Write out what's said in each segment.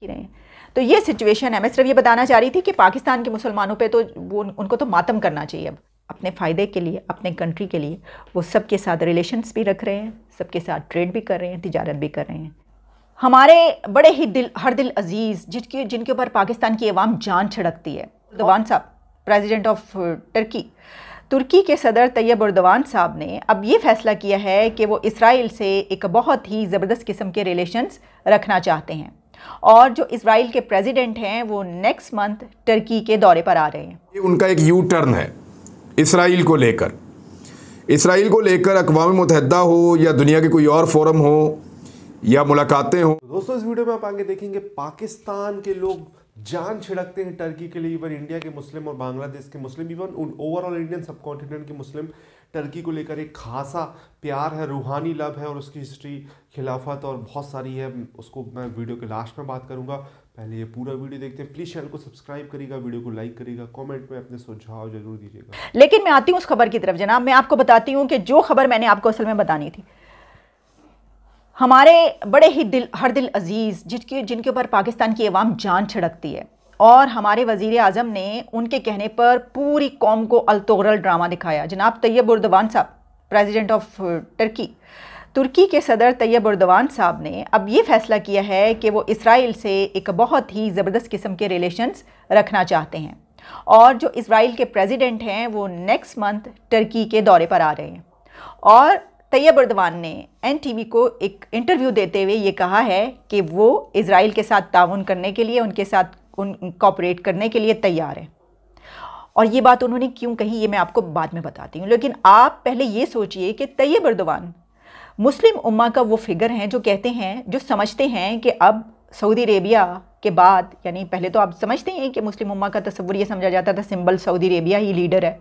की रहे हैं तो ये सिचुएशन है मैं सिर्फ ये बताना चाह रही थी कि पाकिस्तान के मुसलमानों पे तो वो उनको तो मातम करना चाहिए अब अपने फ़ायदे के लिए अपने कंट्री के लिए वो सबके साथ रिलेशन्स भी रख रहे हैं सबके साथ ट्रेड भी कर रहे हैं तजारत भी कर रहे हैं हमारे बड़े ही दिल हर दिल अजीज़ जिनके जिनके ऊपर पाकिस्तान की अवाम जान छिड़कती है दवान साहब प्रेसिडेंट ऑफ टर्की तुर्की के सदर तैयब उर्दवान साहब ने अब ये फ़ैसला किया है कि वो इसराइल से एक बहुत ही ज़बरदस्त किस्म के रिलेशंस रखना चाहते हैं और जो इसराइल के प्रेसिडेंट हैं वो नेक्स्ट मंथ टर्की के दौरे पर आ रहे हैं ये उनका एक यू टर्न है इसराइल को लेकर इसराइल को लेकर अकवा मुतहदा हो या दुनिया के कोई और फोरम हो या मुलाकातें हो दोस्तों इस वीडियो में आप आगे देखेंगे पाकिस्तान के लोग जान छिड़कते हैं टर्की के लिए इवन इंडिया के मुस्लिम और बांग्लादेश के Muslim even overall Indian subcontinent के मुस्लिम टर्की को लेकर एक खासा प्यार है रूहानी लब है और उसकी हिस्ट्री खिलाफत और बहुत सारी है उसको मैं वीडियो के लास्ट में बात करूंगा पहले ये पूरा वीडियो देखते हैं प्लीज चैनल को सब्सक्राइब करिएगा वीडियो को लाइक करिएगा कमेंट में अपने सुझाव जरूर दीजिएगा लेकिन मैं आती हूँ उस खबर की तरफ जनाब मैं आपको बताती हूँ कि जो खबर मैंने आपको असल में बतानी थी हमारे बड़े ही दिल हर दिल अजीज़ जिनके जिनके ऊपर पाकिस्तान की अवाम जान छिड़कती है और हमारे वजीर अजम ने उनके कहने पर पूरी कौम को अल्तोरल ड्रामा दिखाया जनाब तैयब उर्दवान साहब प्रेसिडेंट ऑफ टर्की तुर्की के सदर तैयब उर्दवान साहब ने अब ये फैसला किया है कि वो इसराइल से एक बहुत ही ज़बरदस्त किस्म के रिलेशंस रखना चाहते हैं और जो इसराइल के प्रेसिडेंट हैं वो नेक्स्ट मंथ टर्की के दौरे पर आ रहे हैं और तैयब अर्दवान ने एन को एक इंटरव्यू देते हुए ये कहा है कि वो इसराइल के साथ ताउन करने के लिए उनके साथ उन कॉपरेट करने के लिए तैयार है और ये बात उन्होंने क्यों कही ये मैं आपको बाद में बताती हूँ लेकिन आप पहले ये सोचिए कि तैयब अर्दवान मुस्लिम उम्मा का वो फिगर हैं जो कहते हैं जो समझते हैं कि अब सऊदी अरेबिया के बाद यानी पहले तो आप समझते हैं कि मुस्लिम उम्मा का तस्वुर ये समझा जाता था सिंबल सऊदी अरेबिया ही लीडर है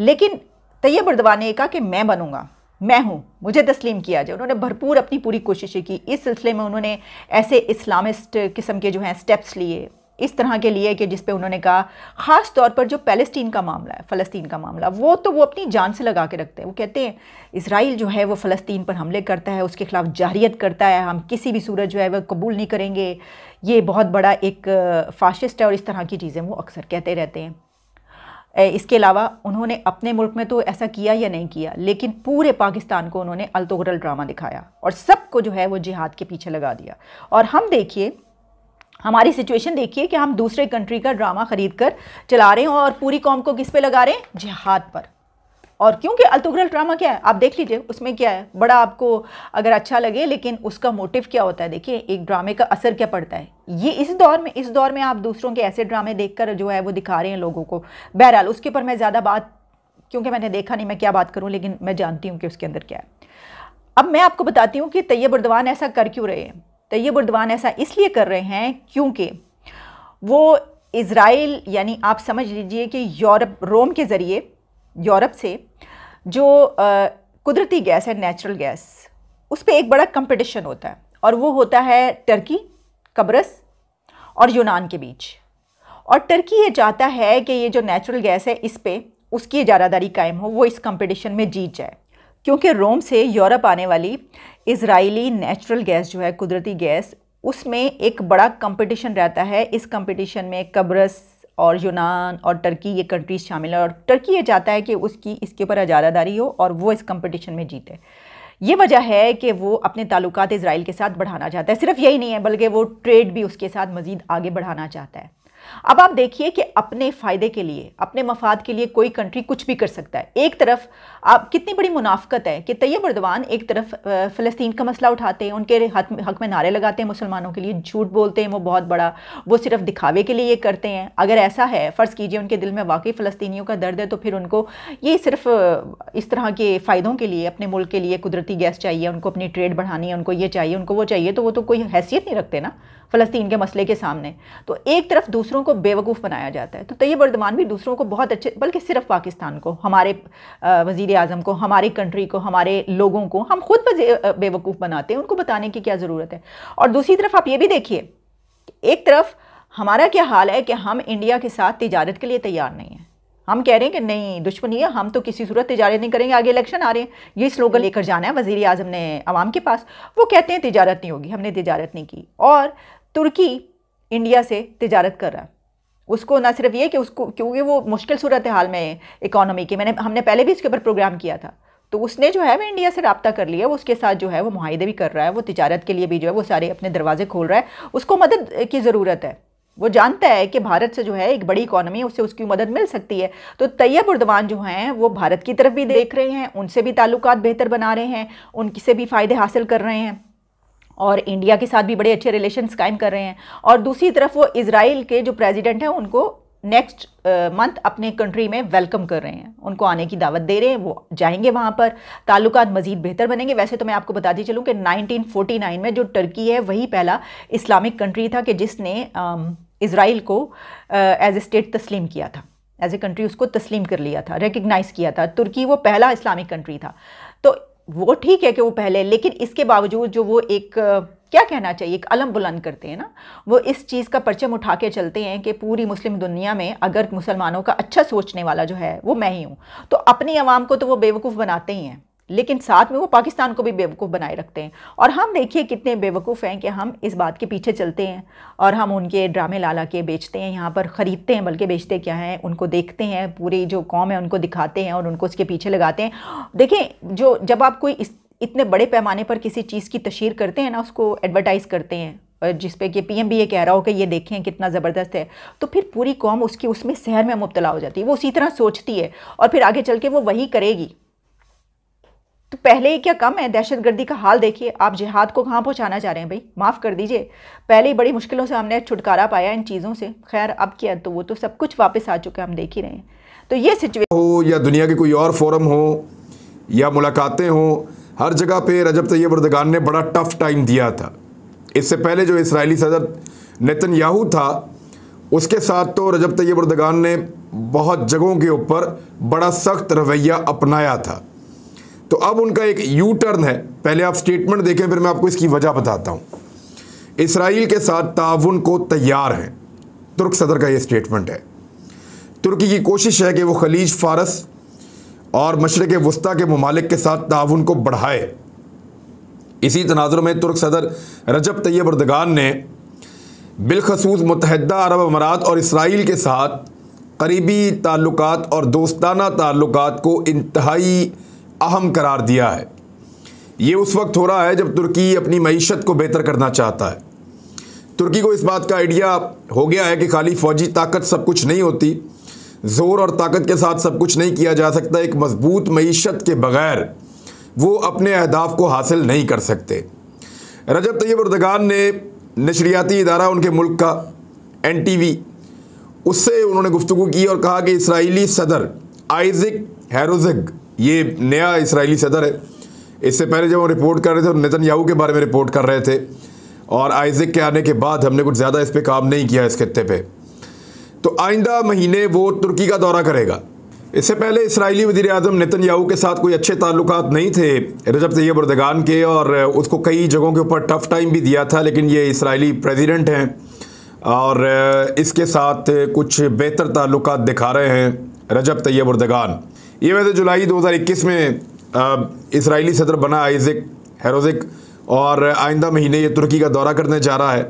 लेकिन तैयब अर्दवान ने कहा कि मैं बनूँगा मैं हूँ मुझे तस्लीम किया जाए उन्होंने भरपूर अपनी पूरी कोशिशें की इस सिलसिले में उन्होंने ऐसे इस्लामिस्ट किस्म के जो हैं स्टेप्स लिए इस तरह के लिए कि जिस पे उन्होंने कहा ख़ास तौर पर जो पैलेस्टीन का मामला है फ़लस्तीन का मामला वो तो वो अपनी जान से लगा के रखते हैं वो कहते हैं इसराइल जो है वो फ़लस्तीन पर हमले करता है उसके ख़िलाफ़ जारियत करता है हम किसी भी सूरत जो है वह कबूल नहीं करेंगे ये बहुत बड़ा एक फाशिस्ट है और इस तरह की चीज़ें वो अक्सर कहते रहते हैं इसके अलावा उन्होंने अपने मुल्क में तो ऐसा किया या नहीं किया लेकिन पूरे पाकिस्तान को उन्होंने अलतोगरल ड्रामा दिखाया और सबको जो है वो जिहाद के पीछे लगा दिया और हम देखिए हमारी सिचुएशन देखिए कि हम दूसरे कंट्री का ड्रामा खरीद कर चला रहे हैं और पूरी कौम को किस पे लगा रहे हैं जिहाद पर और क्योंकि अल्तोग्रल ड्रामा क्या है आप देख लीजिए उसमें क्या है बड़ा आपको अगर अच्छा लगे लेकिन उसका मोटिव क्या होता है देखिए एक ड्रामे का असर क्या पड़ता है ये इस दौर में इस दौर में आप दूसरों के ऐसे ड्रामे देखकर जो है वो दिखा रहे हैं लोगों को बहरहाल उसके ऊपर मैं ज़्यादा बात क्योंकि मैंने देखा नहीं मैं क्या बात करूँ लेकिन मैं जानती हूँ कि उसके अंदर क्या है अब मैं आपको बताती हूँ कि तैयब उर्दवान ऐसा कर क्यों रहे हैं तैयब उर्दवान ऐसा इसलिए कर रहे हैं क्योंकि वो इसराइल यानी आप समझ लीजिए कि यूरोप रोम के ज़रिए यूरोप से जो कुदरती गैस है नेचुरल गैस उस पर एक बड़ा कंपटीशन होता है और वो होता है टर्की कब्रस और यूनान के बीच और टर्की ये चाहता है कि ये जो नेचुरल गैस है इस पर उसकी इजारादारी कायम हो वो इस कंपटीशन में जीत जाए क्योंकि रोम से यूरोप आने वाली इसराइली नेचुरल गैस जो है कुदरती गैस उसमें एक बड़ा कंपटीशन रहता है इस कंपटीशन में कब्रस और यूनान और टर्की ये कंट्रीज़ शामिल हैं और टर्की ये चाहता है कि उसकी इसके ऊपर इजारादारी हो और वो इस कंपटीशन में जीते ये वजह है कि वो अपने ताल्लुकात इसराइल के साथ बढ़ाना चाहता है सिर्फ यही नहीं है बल्कि वो ट्रेड भी उसके साथ मज़ीद आगे बढ़ाना चाहता है अब आप देखिए कि अपने फ़ायदे के लिए अपने मफाद के लिए कोई कंट्री कुछ भी कर सकता है एक तरफ आप कितनी बड़ी मुनाफ्त है कि तैयब उर्दवान एक तरफ फ़लस्तीन का मसला उठाते हैं उनके हक हक में नारे लगाते हैं मुसलमानों के लिए झूठ बोलते हैं वो बहुत बड़ा वो सिर्फ दिखावे के लिए ये करते हैं अगर ऐसा है फ़र्ज़ कीजिए उनके दिल में वाकई फ़लस्तियों का दर्द है तो फिर उनको ये सिर्फ इस तरह के फ़ायदों के लिए अपने मुल्क के लिए कुदरती गैस चाहिए उनको अपनी ट्रेड बढ़ानी है उनको ये चाहिए उनको वो चाहिए तो वो तो कोई हैसियत नहीं रखते ना फ़लस्तीन के मसले के सामने तो एक तरफ दूसरी दूसरों को बेवकूफ़ बनाया जाता है तो तैयब तो बर्दमान भी दूसरों को बहुत अच्छे बल्कि सिर्फ पाकिस्तान को हमारे वजीर अजम को हमारी कंट्री को हमारे लोगों को हम खुद बेवकूफ़ बनाते हैं उनको बताने की क्या ज़रूरत है और दूसरी तरफ आप ये भी देखिए एक तरफ हमारा क्या हाल है कि हम इंडिया के साथ तजारत के लिए तैयार नहीं हैं हम कह रहे हैं कि नहीं दुश्मनी है हम तो किसी सूरत तजारत नहीं करेंगे आगे इलेक्शन आ रहे हैं ये स्लोगन लेकर जाना है वजीर अजम ने आवाम के पास वो कहते हैं तजारत नहीं होगी हमने तजारत नहीं की और तुर्की इंडिया से तजारत कर रहा है उसको ना सिर्फ ये कि उसको क्योंकि वो मुश्किल सूरत हाल में इकोनॉमी इकॉनमी की मैंने हमने पहले भी इसके ऊपर प्रोग्राम किया था तो उसने जो है वो इंडिया से रबता कर लिया वो उसके साथ जो है वो माहदे भी कर रहा है वो तजारत के लिए भी जो है वो सारे अपने दरवाजे खोल रहा है उसको मदद की ज़रूरत है वो जानता है कि भारत से जो है एक बड़ी इकॉनमी उससे उसकी मदद मिल सकती है तो तैयब उर्दवान जो हैं वो भारत की तरफ भी देख रहे हैं उनसे भी ताल्लुक बेहतर बना रहे हैं उनसे भी फ़ायदे हासिल कर रहे हैं और इंडिया के साथ भी बड़े अच्छे रिलेशन कायम कर रहे हैं और दूसरी तरफ वो इसराइल के जो प्रेजिडेंट हैं उनको नेक्स्ट मंथ अपने कंट्री में वेलकम कर रहे हैं उनको आने की दावत दे रहे हैं वो जाएंगे वहाँ पर ताल्लुक मज़ीद बेहतर बनेंगे वैसे तो मैं आपको बताती चलूँ कि 1949 में जो टर्की है वही पहला इस्लामिक कंट्री था कि जिसने इसराइल को एज ए स्टेट तस्लीम किया था एज ए कंट्री उसको तस्लीम कर लिया था रिकगनाइज़ किया था तुर्की वो पहला इस्लामिक कंट्री था तो वो ठीक है कि वो पहले लेकिन इसके बावजूद जो वो एक क्या कहना चाहिए एक अलम बुलंद करते हैं ना वो इस चीज़ का परचम उठा के चलते हैं कि पूरी मुस्लिम दुनिया में अगर मुसलमानों का अच्छा सोचने वाला जो है वो मैं ही हूँ तो अपनी आवाम को तो वो बेवकूफ़ बनाते ही हैं लेकिन साथ में वो पाकिस्तान को भी बेवकूफ़ बनाए रखते हैं और हम देखिए कितने बेवकूफ़ हैं कि हम इस बात के पीछे चलते हैं और हम उनके ड्रामे ला ला के बेचते हैं यहाँ पर ख़रीदते हैं बल्कि बेचते क्या हैं उनको देखते हैं पूरी जो कौम है उनको दिखाते हैं और उनको उसके पीछे लगाते हैं देखें जो जब आप कोई इस इतने बड़े पैमाने पर किसी चीज़ की तशहर करते हैं ना उसको एडवर्टाइज़ करते हैं जिस पे कि पीएम भी ये कह रहा हो कि ये देखें कितना ज़बरदस्त है तो फिर पूरी कौम उसकी उसमें शहर में मुबतला हो जाती है वो उसी तरह सोचती है और फिर आगे चल के वो वही करेगी तो पहले ही क्या कम है दहशतगर्दी का हाल देखिए आप जिहाद को कहाँ पहुँचाना चाह रहे हैं भाई माफ़ कर दीजिए पहले ही बड़ी मुश्किलों से हमने छुटकारा पाया इन चीज़ों से खैर अब क्या तो वो तो सब कुछ वापस आ चुके हम देख ही रहे हैं तो ये सिचुएशन हो या दुनिया के कोई और फोरम हो या मुलाकातें हों हर जगह पर रजब तैयब अर्दगान ने बड़ा टफ टाइम दिया था इससे पहले जो इसराइली सदर नितिन याहू था उसके साथ तो रजब तैयब अर्दगान ने बहुत जगहों के ऊपर बड़ा सख्त रवैया अपनाया था तो अब उनका एक यू टर्न है पहले आप स्टेटमेंट देखें फिर मैं आपको इसकी वजह बताता हूँ इसराइल के साथ ताउन को तैयार हैं तुर्क सदर का यह स्टेटमेंट है तुर्की की कोशिश है कि वह खलीज फारस और मशरक़ वस्ती के ममालिक के साथ ताउन को बढ़ाए इसी तनाजर में तुर्क सदर रजब तैयब अरदगान ने बिलखसूस मुतहदा अरब अमारात और इसराइल के साथ करीबी ताल्लुक और दोस्ताना ताल्लुक को इंतहाई अहम करार दिया है ये उस वक्त हो रहा है जब तुर्की अपनी मीशत को बेहतर करना चाहता है तुर्की को इस बात का आइडिया हो गया है कि खाली फौजी ताकत सब कुछ नहीं होती ज़ोर और ताकत के साथ सब कुछ नहीं किया जा सकता एक मजबूत मीशत के बगैर वो अपने अहदाफ को हासिल नहीं कर सकते रजब तैयब उर्दगान ने नशरियाती इदारा उनके मुल्क का एन टी वी उससे उन्होंने गुफ्तु की और कहा कि इसराइली सदर आइजिक हैरोजग ये नया इसराइली सदर है इससे पहले जब हम रिपोर्ट कर रहे थे तो नितन याहू के बारे में रिपोर्ट कर रहे थे और आइजिक के आने के बाद हमने कुछ ज़्यादा इस पर काम नहीं किया इस खत्े पर तो आइंदा महीने वो तुर्की का दौरा करेगा इससे पहले इसराइली वजी अजम नितन याहू के साथ कोई अच्छे ताल्लुक नहीं थे रजब तैयब उर्दगान के और उसको कई जगहों के ऊपर टफ़ टाइम भी दिया था लेकिन ये इसराइली प्रेजिडेंट हैं और इसके साथ कुछ बेहतर ताल्लुक दिखा रहे हैं रजब तैयब उर्दगान ये वैसे तो जुलाई 2021 में इसराइली सदर बना आइजिक हेरोजिक और आइंदा महीने ये तुर्की का दौरा करने जा रहा है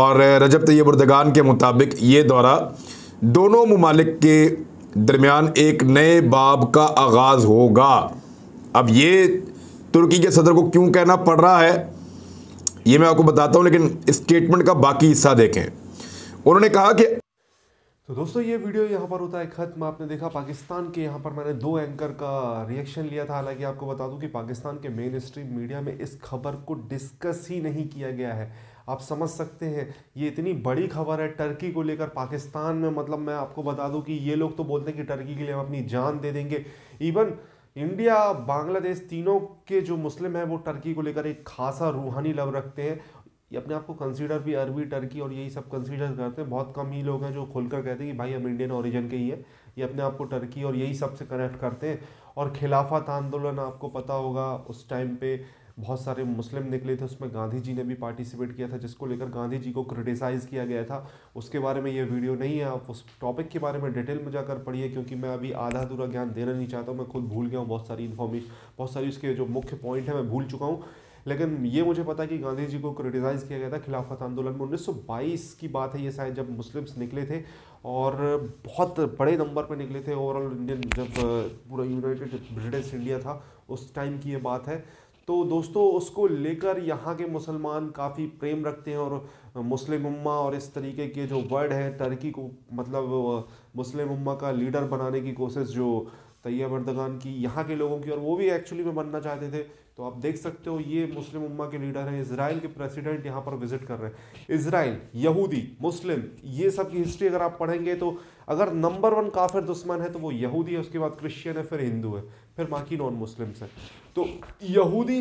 और रजब तैयब उर्दगान के मुताबिक ये दौरा दोनों ममालिक के दरमियान एक नए बाब का आगाज़ होगा अब ये तुर्की के सदर को क्यों कहना पड़ रहा है ये मैं आपको बताता हूँ लेकिन स्टेटमेंट का बाकी हिस्सा देखें उन्होंने कहा कि तो दोस्तों ये वीडियो यहाँ पर होता है ख़त्म आपने देखा पाकिस्तान के यहाँ पर मैंने दो एंकर का रिएक्शन लिया था हालांकि आपको बता दूं कि पाकिस्तान के मेन स्ट्रीम मीडिया में इस खबर को डिस्कस ही नहीं किया गया है आप समझ सकते हैं ये इतनी बड़ी खबर है टर्की को लेकर पाकिस्तान में मतलब मैं आपको बता दूँ कि ये लोग तो बोलते हैं कि टर्की के लिए हम अपनी जान दे देंगे इवन इंडिया बांग्लादेश तीनों के जो मुस्लिम हैं वो टर्की को लेकर एक खासा रूहानी लव रखते हैं ये अपने आप को कंसीडर भी अरबी टर्की और यही सब कंसीडर करते हैं बहुत कम ही लोग हैं जो खुलकर कहते हैं कि भाई हम इंडियन ओरिजिन के ही है ये अपने आप को टर्की और यही सब से कनेक्ट करते हैं और खिलाफत आंदोलन आपको पता होगा उस टाइम पे बहुत सारे मुस्लिम निकले थे उसमें गांधी जी ने भी पार्टिसिपेट किया था जिसको लेकर गांधी जी को क्रिटिसाइज़ किया गया था उसके बारे में ये वीडियो नहीं है आप उस टॉपिक के बारे में डिटेल में जाकर पढ़िए क्योंकि मैं अभी आधा अधूरा ज्ञान देना नहीं चाहता हूँ मैं खुद भूल गया हूँ बहुत सारी इन्फॉर्मेशन बहुत सारी उसके जो मुख्य पॉइंट है मैं भूल चुका हूँ लेकिन ये मुझे पता है कि गांधी जी को क्रिटिसाइज़ किया गया था खिलाफत आंदोलन में 1922 की बात है ये शायद जब मुस्लिम्स निकले थे और बहुत बड़े नंबर पर निकले थे ओवरऑल इंडियन जब पूरा यूनाइटेड ब्रिटिश इंडिया था उस टाइम की ये बात है तो दोस्तों उसको लेकर यहाँ के मुसलमान काफ़ी प्रेम रखते हैं और मुस्लिम उम्मा और इस तरीके के जो वर्ड हैं टर्की को मतलब मुस्लिम उम्मा का लीडर बनाने की कोशिश जो तैयब अर्दगान की यहाँ के लोगों की और वो भी एक्चुअली में बनना चाहते थे तो आप देख सकते हो ये मुस्लिम उम्मा के लीडर हैं इसराइल के प्रेसिडेंट यहाँ पर विजिट कर रहे हैं इसराइल यहूदी मुस्लिम ये सब की हिस्ट्री अगर आप पढ़ेंगे तो अगर नंबर वन काफिर दुश्मन है तो वो यहूदी है उसके बाद क्रिश्चियन है फिर हिंदू है फिर बाकी नॉन मुस्लिम्स हैं तो यहूदी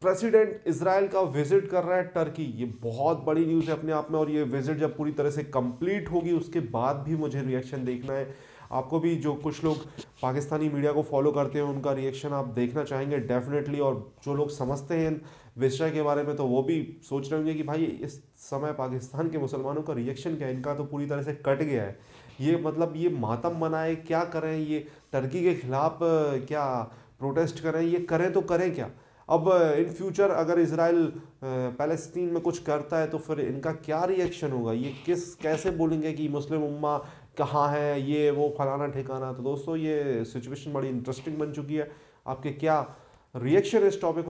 प्रेसिडेंट इसराइल का विजिट कर रहा है टर्की ये बहुत बड़ी न्यूज़ है अपने आप में और ये विजिट जब पूरी तरह से कंप्लीट होगी उसके बाद भी मुझे रिएक्शन देखना है आपको भी जो कुछ लोग पाकिस्तानी मीडिया को फॉलो करते हैं उनका रिएक्शन आप देखना चाहेंगे डेफिनेटली और जो लोग समझते हैं विषय के बारे में तो वो भी सोच रहे होंगे कि भाई इस समय पाकिस्तान के मुसलमानों का रिएक्शन क्या है इनका तो पूरी तरह से कट गया है ये मतलब ये मातम मनाए क्या करें ये टर्की के ख़िलाफ़ क्या प्रोटेस्ट करें ये करें तो करें क्या अब इन फ्यूचर अगर इसराइल पैलेस्टीन में कुछ करता है तो फिर इनका क्या रिएक्शन होगा ये किस कैसे बोलेंगे कि मुस्लिम उम्मा कहाँ है ये वो फलाना ठिकाना तो दोस्तों ये सिचुएशन बड़ी इंटरेस्टिंग बन चुकी है आपके क्या रिएक्शन इस टॉपिक